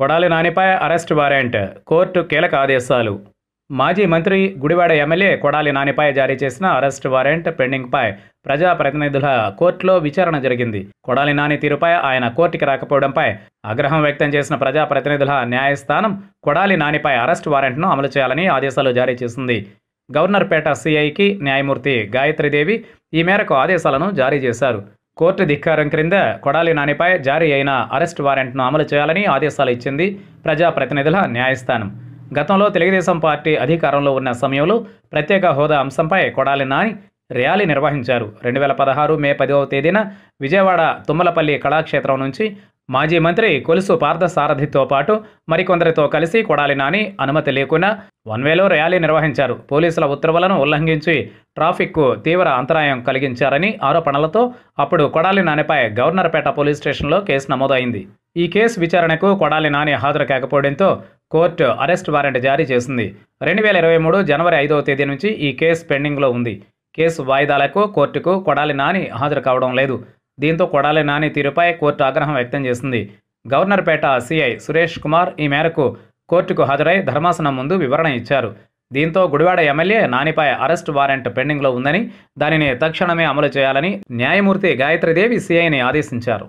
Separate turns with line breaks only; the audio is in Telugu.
కొడాలి నానిపై అరెస్ట్ వారెంట్ కోర్టు కీలక ఆదేశాలు మాజీ మంత్రి గుడివాడ ఎమ్మెల్యే కొడాలి నానిపై జారీ చేసిన అరెస్ట్ వారెంట్ పెండింగ్పై ప్రజాప్రతినిధుల కోర్టులో విచారణ జరిగింది కొడాలి నాని తీరుపై ఆయన కోర్టుకి రాకపోవడంపై ఆగ్రహం వ్యక్తం చేసిన ప్రజాప్రతినిధుల న్యాయస్థానం కొడాలి నానిపై అరెస్ట్ వారెంట్ను అమలు చేయాలని ఆదేశాలు జారీ చేసింది గవర్నర్ పేట సిఐకి న్యాయమూర్తి గాయత్రీదేవి ఈ మేరకు ఆదేశాలను జారీ చేశారు కోర్టు ధిక్కారం క్రింద కొడాలి నానిపై జారీ అయిన అరెస్ట్ వారెంట్ను అమలు చేయాలని ఆదేశాలు ఇచ్చింది ప్రజాప్రతినిధుల న్యాయస్థానం గతంలో తెలుగుదేశం పార్టీ అధికారంలో ఉన్న సమయంలో ప్రత్యేక హోదా అంశంపై కొడాలి నాని ర్యాలీ నిర్వహించారు రెండు వేల పదహారు మే పదవ తేదీన విజయవాడ తుమ్మలపల్లి కళాక్షేత్రం నుంచి మాజీ మంత్రి కొలుసు పార్థసారథితో పాటు మరికొందరితో కలిసి కొడాలి నాని అనుమతి లేకుండా వన్వేలో ర్యాలీ నిర్వహించారు పోలీసుల ఉత్తర్వులను ఉల్లంఘించి ట్రాఫిక్కు తీవ్ర అంతరాయం కలిగించారని ఆరోపణలతో అప్పుడు కొడాలి నానిపై గవర్నర్పేట పోలీస్ స్టేషన్లో కేసు నమోదైంది ఈ కేసు విచారణకు కొడాలి నాని హాజరు కాకపోవడంతో కోర్టు అరెస్ట్ వారెంట్ జారీ చేసింది రెండు వేల ఇరవై మూడు జనవరి ఐదవ తేదీ నుంచి ఈ కేసు పెండింగ్లో ఉంది కేసు వాయిదాలకు కోర్టుకు కొడాలి నాని హాజరు కావడం లేదు దీంతో కొడాలి నాని తీరుపై కోర్టు ఆగ్రహం వ్యక్తం చేసింది గవర్నర్పేట సిఐ సురేష్ కుమార్ ఈ మేరకు కోర్టుకు హాజరై ధర్మాసనం ముందు వివరణ ఇచ్చారు దీంతో గుడివాడ ఎమ్మెల్యే నానిపై అరెస్ట్ వారెంట్ పెండింగ్లో ఉందని దానిని తక్షణమే అమలు చేయాలని న్యాయమూర్తి గాయత్రిదేవి సిఐని ఆదేశించారు